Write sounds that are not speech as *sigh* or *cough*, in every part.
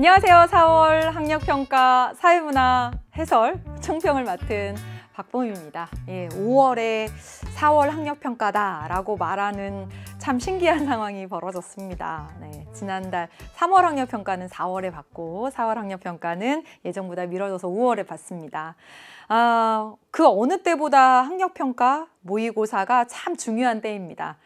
안녕하세요. 4월 학력평가 사회문화 해설 총평을 맡은 박봉입니다. 예, 5월에 4월 학력평가다라고 말하는 참 신기한 상황이 벌어졌습니다. 네, 지난달 3월 학력평가는 4월에 받고 4월 학력평가는 예정보다 미뤄져서 5월에 받습니다. 아, 그 어느 때보다 학력평가 모의고사가 참 중요한 때입니다.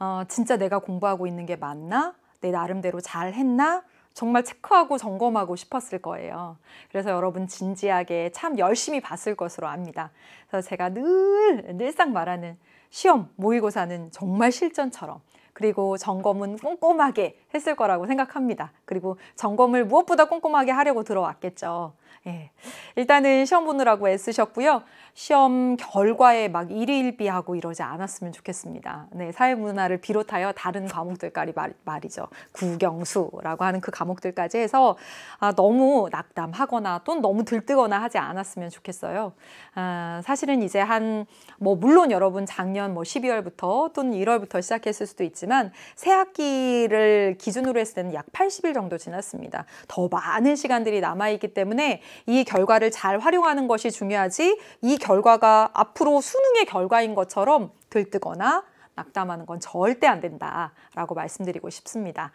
어, 진짜 내가 공부하고 있는 게 맞나? 내 나름대로 잘 했나? 정말 체크하고 점검하고 싶었을 거예요. 그래서 여러분 진지하게 참 열심히 봤을 것으로 압니다. 그래서 제가 늘 늘상 말하는 시험 모의고사는 정말 실전처럼 그리고 점검은 꼼꼼하게 했을 거라고 생각합니다. 그리고 점검을 무엇보다 꼼꼼하게 하려고 들어왔겠죠. 예. 일단은 시험 보느라고 애쓰셨고요. 시험 결과에 막 일일비하고 이러지 않았으면 좋겠습니다. 네, 사회문화를 비롯하여 다른 과목들까지 말, 말이죠. 구경수라고 하는 그 과목들까지 해서 아, 너무 낙담하거나 또는 너무 들뜨거나 하지 않았으면 좋겠어요. 아, 사실은 이제 한 뭐 물론 여러분 작년 뭐 12월부터 또는 1월부터 시작했을 수도 있지만 지났지만 새 학기를 기준으로 했을 때는 약 80일 정도 지났습니다. 더 많은 시간들이 남아있기 때문에 이 결과를 잘 활용하는 것이 중요하지 이 결과가 앞으로 수능의 결과인 것처럼 들뜨거나 낙담하는 건 절대 안 된다라고 말씀드리고 싶습니다.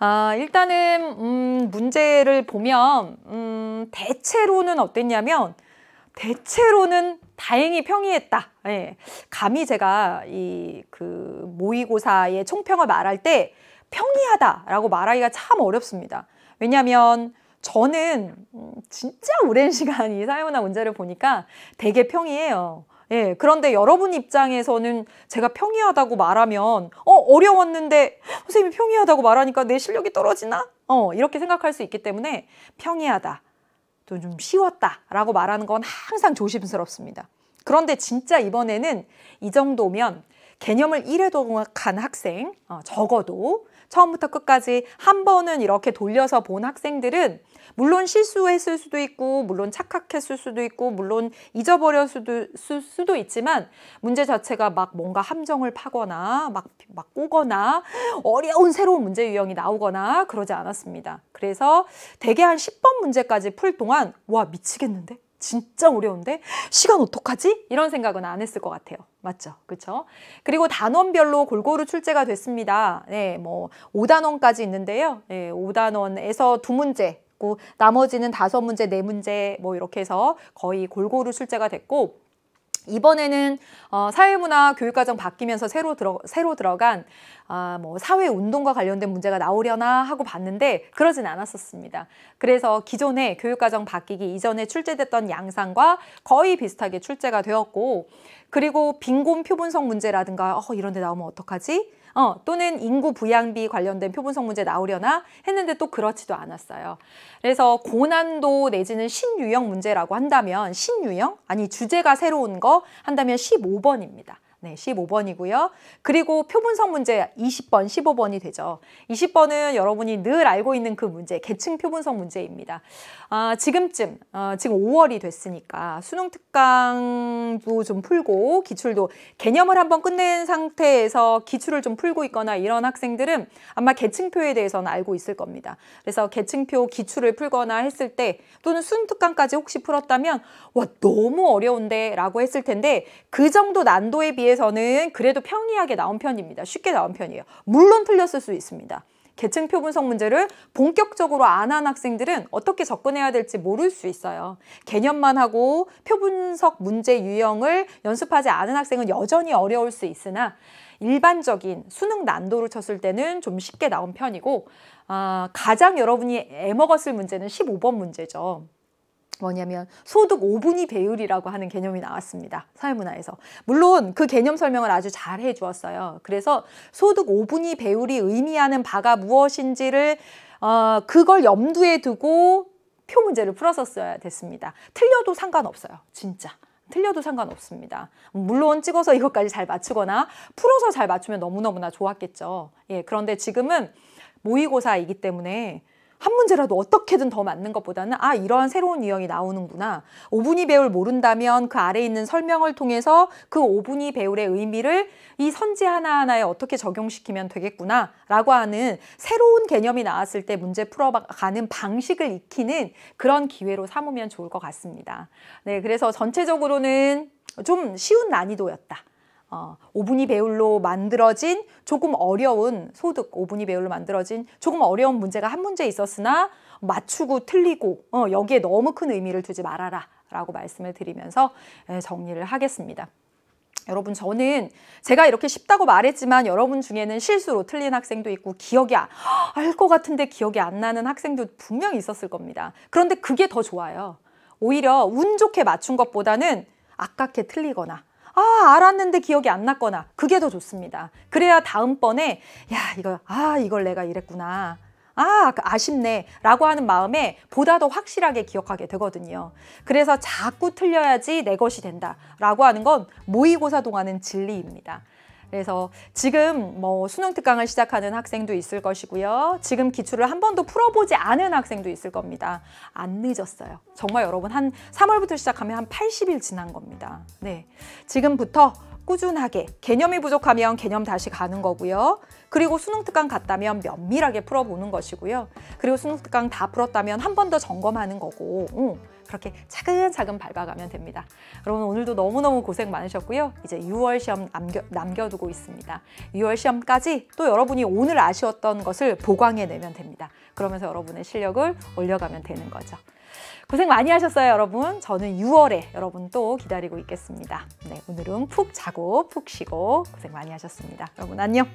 아, 일단은 음, 문제를 보면 음, 대체로는 어땠냐면 대체로는 다행히 평이했다. 예. 감히 제가 이 그 모의고사의 총평을 말할 때 평이하다라고 말하기가 참 어렵습니다. 왜냐하면 저는 음, 진짜 오랜 *laughs* 시간 이 사회문화 문제를 보니까 되게 평이해요. 예, 그런데 여러분 입장에서는 제가 평이하다고 말하면 어 어려웠는데 선생님이 평이하다고 말하니까 내 실력이 떨어지나? 어 이렇게 생각할 수 있기 때문에 평이하다 좀 쉬웠다라고 말하는 건 항상 조심스럽습니다. 그런데 진짜 이번에는 이 정도면 개념을 1회동간 학생 어, 적어도 처음부터 끝까지 한 번은 이렇게 돌려서 본 학생들은 물론 실수했을 수도 있고 물론 착각했을 수도 있고 물론 잊어버렸을 수도, 있지만 문제 자체가 막 뭔가 함정을 파거나 막, 막 꼬거나 어려운 새로운 문제 유형이 나오거나 그러지 않았습니다. 그래서 대개 한 10번 문제까지 풀 동안 와 미치겠는데 진짜 어려운데 시간 어떡하지? 이런 생각은 안 했을 것 같아요. 맞죠? 그렇죠? 그리고 단원별로 골고루 출제가 됐습니다. 네, 뭐 5단원까지 있는데요. 네, 5단원에서 두 문제, 그 나머지는 다섯 문제, 네 문제 뭐 이렇게 해서 거의 골고루 출제가 됐고 이번에는 어, 사회문화 교육과정 바뀌면서 새로, 들어, 새로 들어간 아, 뭐 사회운동과 관련된 문제가 나오려나 하고 봤는데 그러진 않았었습니다. 그래서 기존의 교육과정 바뀌기 이전에 출제됐던 양상과 거의 비슷하게 출제가 되었고 그리고 빈곤 표본성 문제라든가 어, 이런 데 나오면 어떡하지? 어, 또는 인구 부양비 관련된 표본성 문제 나오려나 했는데 또 그렇지도 않았어요. 그래서 고난도 내지는 신유형 문제라고 한다면 신유형 아니 주제가 새로운 거 한다면 15번입니다. 네, 15번이고요. 그리고 표분성 문제 20번, 15번이 되죠. 20번은 여러분이 늘 알고 있는 그 문제, 계층 표분성 문제입니다. 아, 지금쯤, 아, 지금 5월이 됐으니까 수능 특강도 좀 풀고 기출도 개념을 한번 끝낸 상태에서 기출을 좀 풀고 있거나 이런 학생들은 아마 계층표에 대해서는 알고 있을 겁니다. 그래서 계층표 기출을 풀거나 했을 때 또는 수능 특강까지 혹시 풀었다면 와, 너무 어려운데 라고 했을 텐데 그 정도 난도에 비해 비해서는 그래도 평이하게 나온 편입니다. 쉽게 나온 편이에요. 물론 틀렸을 수 있습니다. 계층표 분석 문제를 본격적으로 안 한 학생들은 어떻게 접근해야 될지 모를 수 있어요. 개념만 하고 표분석 문제 유형을 연습하지 않은 학생은 여전히 어려울 수 있으나 일반적인 수능 난도를 쳤을 때는 좀 쉽게 나온 편이고 아, 가장 여러분이 애먹었을 문제는 15번 문제죠. 뭐냐면 소득 5분위 배율이라고 하는 개념이 나왔습니다. 사회문화에서. 물론 그 개념 설명을 아주 잘 해주었어요. 그래서 소득 5분위 배율이 의미하는 바가 무엇인지를 어, 그걸 염두에 두고 표 문제를 풀었었어야 됐습니다. 틀려도 상관없어요. 진짜. 틀려도 상관없습니다. 물론 찍어서 이것까지 잘 맞추거나 풀어서 잘 맞추면 너무너무나 좋았겠죠. 예, 그런데 지금은 모의고사이기 때문에 한 문제라도 어떻게든 더 맞는 것보다는 아 이러한 새로운 유형이 나오는구나. 오분이 배울 모른다면 그 아래 있는 설명을 통해서 그 오분이 배울의 의미를 이 선지 하나하나에 어떻게 적용시키면 되겠구나 라고 하는 새로운 개념이 나왔을 때 문제 풀어가는 방식을 익히는 그런 기회로 삼으면 좋을 것 같습니다. 네, 그래서 전체적으로는 좀 쉬운 난이도였다. 어, 오분이 배율로 만들어진 조금 어려운 소득 오분이 배율로 만들어진 조금 어려운 문제가 한 문제 있었으나 맞추고 틀리고 어, 여기에 너무 큰 의미를 두지 말아라 라고 말씀을 드리면서 예, 정리를 하겠습니다. 여러분 저는 제가 이렇게 쉽다고 말했지만 여러분 중에는 실수로 틀린 학생도 있고 기억이 아, 알것 같은데 기억이 안 나는 학생도 분명히 있었을 겁니다. 그런데 그게 더 좋아요. 오히려 운 좋게 맞춘 것보다는 아깝게 틀리거나 아 알았는데 기억이 안 났거나 그게 더 좋습니다. 그래야 다음번에 야 이거 아 이걸 내가 이랬구나 아, 그 아쉽네 라고 하는 마음에 보다 더 확실하게 기억하게 되거든요. 그래서 자꾸 틀려야지 내 것이 된다 라고 하는 건 모의고사 동안은 진리입니다. 그래서 지금 뭐 수능 특강을 시작하는 학생도 있을 것이고요. 지금 기출을 한 번도 풀어보지 않은 학생도 있을 겁니다. 안 늦었어요. 정말 여러분 한 3월부터 시작하면 한 80일 지난 겁니다. 네, 지금부터 꾸준하게 개념이 부족하면 개념 다시 가는 거고요. 그리고 수능 특강 갔다면 면밀하게 풀어보는 것이고요. 그리고 수능 특강 다 풀었다면 한 번 더 점검하는 거고 응. 그렇게 차근차근 밟아가면 됩니다. 여러분 오늘도 너무너무 고생 많으셨고요. 이제 6월 시험 남겨, 남겨두고 있습니다. 6월 시험까지 또 여러분이 오늘 아쉬웠던 것을 보강해내면 됩니다. 그러면서 여러분의 실력을 올려가면 되는 거죠. 고생 많이 하셨어요 여러분 저는 6월에 여러분 또 기다리고 있겠습니다 네, 오늘은 푹 자고 푹 쉬고 고생 많이 하셨습니다 여러분 안녕